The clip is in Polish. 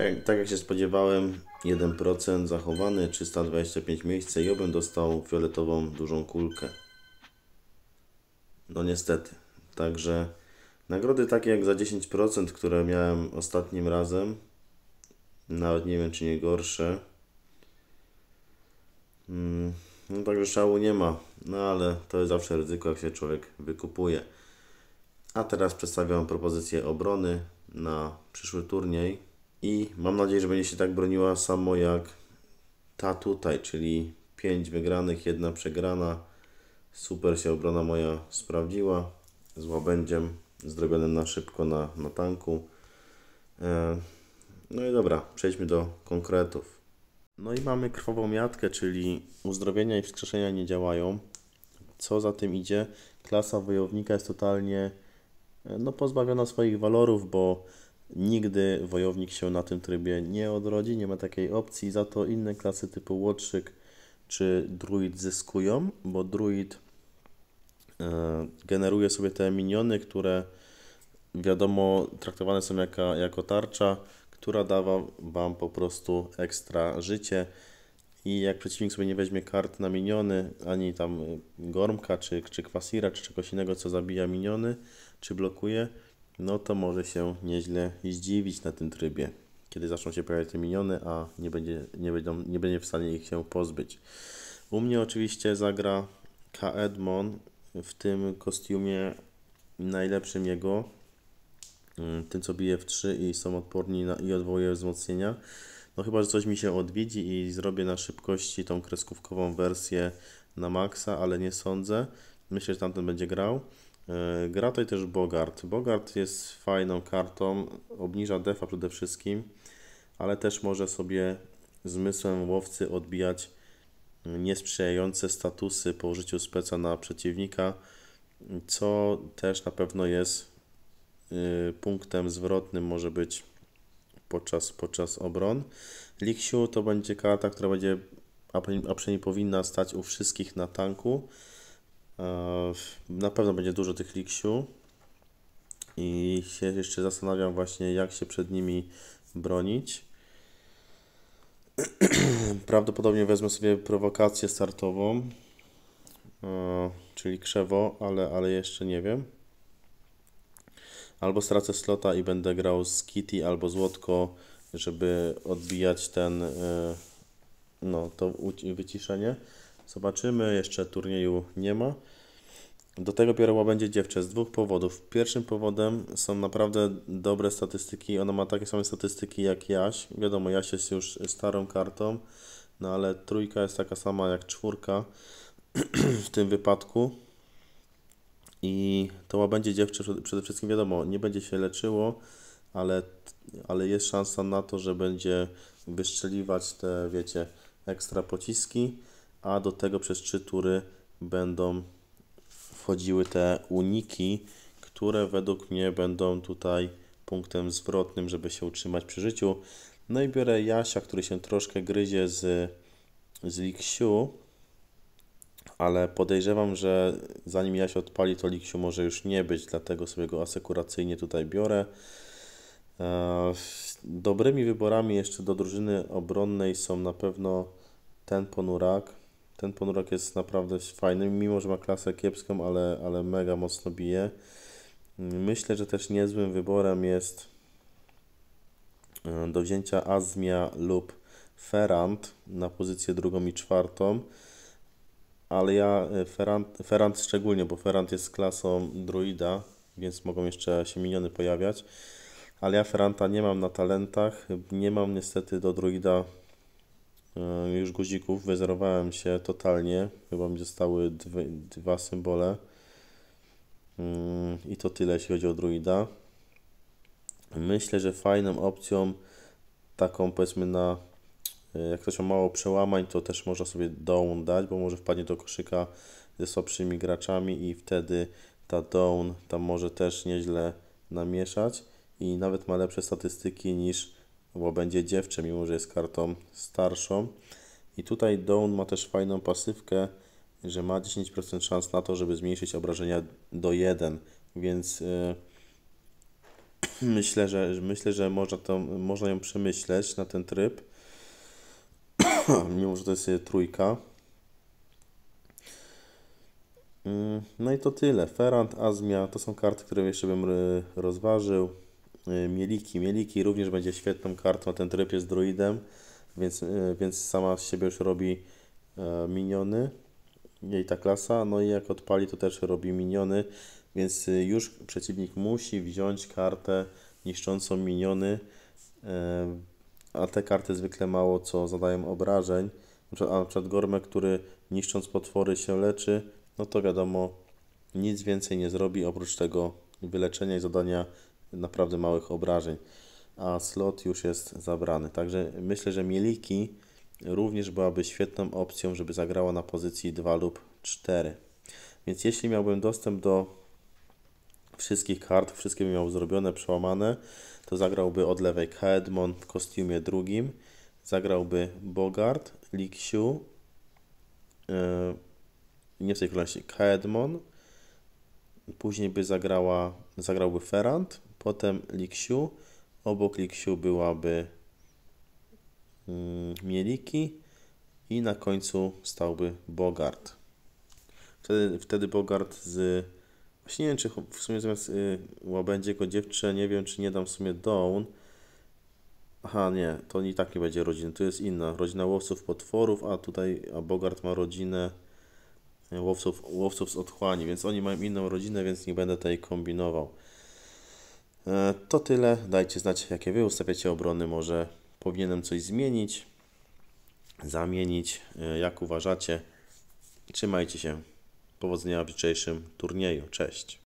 Tak, tak jak się spodziewałem, 1% zachowany, 325 miejsce i obym dostał fioletową dużą kulkę. No niestety. Także nagrody takie jak za 10%, które miałem ostatnim razem, nawet nie wiem czy nie gorsze. Mm, no także szału nie ma, no ale to jest zawsze ryzyko jak się człowiek wykupuje. A teraz przedstawiam propozycję obrony na przyszły turniej. I mam nadzieję, że będzie się tak broniła samo jak ta tutaj, czyli 5 wygranych, jedna przegrana. Super się obrona moja sprawdziła z łabędziem, zrobionym na szybko na, na tanku. E, no i dobra, przejdźmy do konkretów. No i mamy krwawą miatkę, czyli uzdrowienia i wskrzeszenia nie działają. Co za tym idzie, klasa wojownika jest totalnie e, no, pozbawiona swoich walorów, bo Nigdy wojownik się na tym trybie nie odrodzi, nie ma takiej opcji, za to inne klasy typu łotrzyk czy druid zyskują, bo druid e, generuje sobie te miniony, które wiadomo traktowane są jaka, jako tarcza, która dawa Wam po prostu ekstra życie. I jak przeciwnik sobie nie weźmie kart na miniony, ani tam gormka, czy, czy kwasira, czy czegoś innego, co zabija miniony, czy blokuje, no to może się nieźle zdziwić na tym trybie, kiedy zaczną się pojawiać te miniony, a nie będzie, nie, będą, nie będzie w stanie ich się pozbyć. U mnie oczywiście zagra K. Edmon w tym kostiumie najlepszym jego, mm, tym co bije w 3 i są odporni na, i odwołuje wzmocnienia. No chyba, że coś mi się odwiedzi i zrobię na szybkości tą kreskówkową wersję na maksa, ale nie sądzę. Myślę, że tamten będzie grał. E, Gra tutaj też Bogart. Bogart jest fajną kartą, obniża defa przede wszystkim, ale też może sobie zmysłem łowcy odbijać niesprzyjające statusy po użyciu speca na przeciwnika, co też na pewno jest y, punktem zwrotnym, może być podczas, podczas obron. Liksiu to będzie karta, która będzie, a przynajmniej powinna stać u wszystkich na tanku E, na pewno będzie dużo tych liksiu i się jeszcze zastanawiam właśnie jak się przed nimi bronić. Prawdopodobnie wezmę sobie prowokację startową, e, czyli krzewo, ale, ale jeszcze nie wiem. Albo stracę slota i będę grał z Kitty albo złotko, żeby odbijać ten e, no, to wyciszenie. Zobaczymy, jeszcze turnieju nie ma. Do tego pieroła będzie dziewczę z dwóch powodów. Pierwszym powodem są naprawdę dobre statystyki. Ona ma takie same statystyki jak Jaś. Wiadomo, Jaś jest już starą kartą, no ale trójka jest taka sama jak czwórka w tym wypadku. I to łabędzie dziewczę przede wszystkim wiadomo, nie będzie się leczyło, ale, ale jest szansa na to, że będzie wystrzeliwać te, wiecie, ekstra pociski a do tego przez trzy tury będą wchodziły te uniki, które według mnie będą tutaj punktem zwrotnym, żeby się utrzymać przy życiu. No i biorę Jasia, który się troszkę gryzie z, z Liksiu, ale podejrzewam, że zanim Jasia odpali, to Liksiu może już nie być, dlatego sobie go asekuracyjnie tutaj biorę. E, dobrymi wyborami jeszcze do drużyny obronnej są na pewno ten ponurak, ten ponurok jest naprawdę fajny, mimo że ma klasę kiepską, ale, ale mega mocno bije. Myślę, że też niezłym wyborem jest e, do wzięcia Azmia lub Ferrand na pozycję drugą i czwartą, ale ja Ferrand, Ferrand szczególnie, bo Ferrand jest klasą druida, więc mogą jeszcze się miniony pojawiać, ale ja Ferranta nie mam na talentach, nie mam niestety do druida E, już guzików, wyzerowałem się totalnie, chyba mi zostały dwie, dwa symbole mm, i to tyle jeśli chodzi o druida. Myślę, że fajną opcją taką powiedzmy na e, jak ktoś ma mało przełamań, to też można sobie down dać, bo może wpadnie do koszyka ze słabszymi graczami i wtedy ta down tam może też nieźle namieszać i nawet ma lepsze statystyki niż bo będzie dziewczę, mimo że jest kartą starszą. I tutaj Dawn ma też fajną pasywkę, że ma 10% szans na to, żeby zmniejszyć obrażenia do 1, więc yy, myślę, że, myślę, że można, to, można ją przemyśleć na ten tryb, mimo że to jest e, trójka. Mm, no i to tyle. Ferrand, Azmia to są karty, które jeszcze bym e, rozważył. Y, mieliki. Mieliki również będzie świetną kartą, ten tryb jest druidem, więc, y, więc sama z siebie już robi e, miniony, jej ta klasa, no i jak odpali to też robi miniony, więc y, już przeciwnik musi wziąć kartę niszczącą miniony, e, a te karty zwykle mało co zadają obrażeń, a na przykład Gormek, który niszcząc potwory się leczy, no to wiadomo, nic więcej nie zrobi oprócz tego wyleczenia i zadania naprawdę małych obrażeń, a slot już jest zabrany. Także myślę, że Mieliki również byłaby świetną opcją, żeby zagrała na pozycji 2 lub 4. Więc jeśli miałbym dostęp do wszystkich kart, wszystkie by miał zrobione, przełamane, to zagrałby od lewej Kaedmon w kostiumie drugim, zagrałby Bogart, Liksiu, yy, nie w tej kolejności, Kaedmon, później by zagrała, zagrałby Ferrand, potem liksiu, obok liksiu byłaby mm, Mieliki i na końcu stałby Bogart. Wtedy, wtedy Bogart z... Właśnie nie wiem, czy w sumie zamiast jako y, dziewczę, nie wiem, czy nie dam w sumie Dawn. Aha, nie, to i tak nie będzie rodziny, to jest inna. Rodzina łowców potworów, a tutaj a Bogart ma rodzinę y, łowców, łowców z otchłani, więc oni mają inną rodzinę, więc nie będę tutaj kombinował. E, to tyle. Dajcie znać, jakie Wy ustawiacie obrony. Może powinienem coś zmienić, zamienić, e, jak uważacie. Trzymajcie się. Powodzenia w jutrzejszym turnieju. Cześć.